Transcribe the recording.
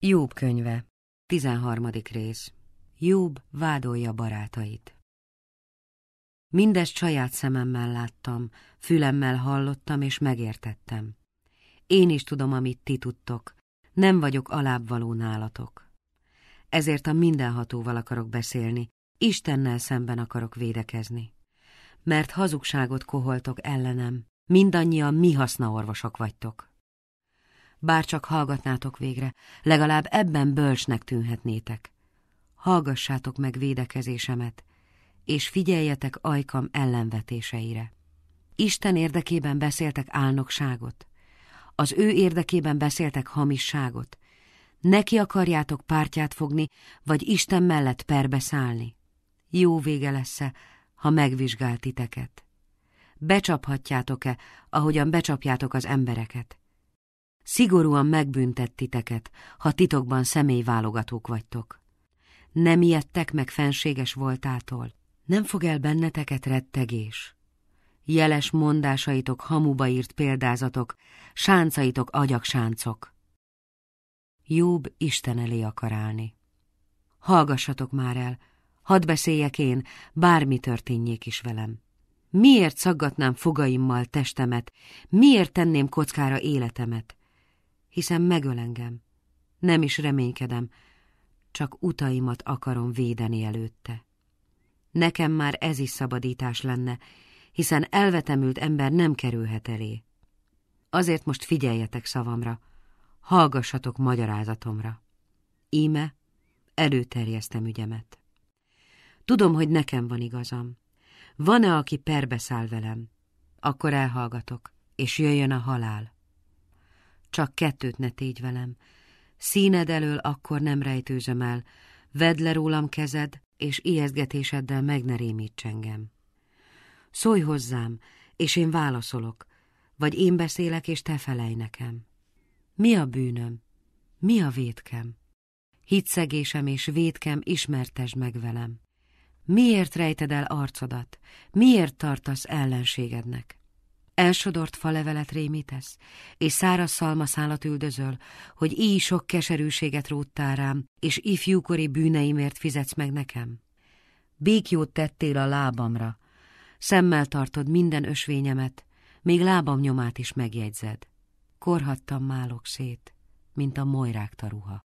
Jobb könyve, 13. rész. Jobb vádolja barátait. Mindezt saját szememmel láttam, fülemmel hallottam és megértettem. Én is tudom, amit ti tudtok, nem vagyok alábbvaló nálatok. Ezért a mindenhatóval akarok beszélni, Istennel szemben akarok védekezni. Mert hazugságot koholtok ellenem, mindannyian mi haszna orvosok vagytok bár csak hallgatnátok végre, legalább ebben bölcsnek tűnhetnétek. Hallgassátok meg védekezésemet, és figyeljetek ajkam ellenvetéseire. Isten érdekében beszéltek álnokságot, az ő érdekében beszéltek hamisságot, neki akarjátok pártját fogni, vagy Isten mellett perbe szállni. Jó vége lesz -e, ha megvizsgál titeket. Becsaphatjátok-e, ahogyan becsapjátok az embereket? Szigorúan megbüntett titeket, ha titokban személyválogatók vagytok. Nem ijedtek meg fenséges voltától, nem fog el benneteket rettegés. Jeles mondásaitok hamuba írt példázatok, sáncaitok agyaksáncok. Jobb Isten elé akar állni. Hallgassatok már el, hadd beszéljek én, bármi történjék is velem. Miért szaggatnám fogaimmal testemet, miért tenném kockára életemet? hiszen megöl engem. Nem is reménykedem, csak utaimat akarom védeni előtte. Nekem már ez is szabadítás lenne, hiszen elvetemült ember nem kerülhet elé. Azért most figyeljetek szavamra, hallgassatok magyarázatomra. Íme, előterjesztem ügyemet. Tudom, hogy nekem van igazam. Van-e, aki perbeszáll velem? Akkor elhallgatok, és jöjjön a halál. Csak kettőt ne tégy velem. Színed elől akkor nem rejtőzöm el. Vedd le rólam kezed, és ijesztgetéseddel meg ne rémíts engem. Szólj hozzám, és én válaszolok, vagy én beszélek, és te felej nekem. Mi a bűnöm? Mi a védkem? Hitszegésem és védkem ismertes meg velem. Miért rejted el arcodat? Miért tartasz ellenségednek? Elsodort levelet rémítesz, és száraz szalmaszálat üldözöl, hogy így sok keserűséget róttál rám, és ifjúkori bűneimért fizetsz meg nekem. Békjót tettél a lábamra, szemmel tartod minden ösvényemet, még lábam nyomát is megjegyzed. Korhattam málok szét, mint a mojrák taruha.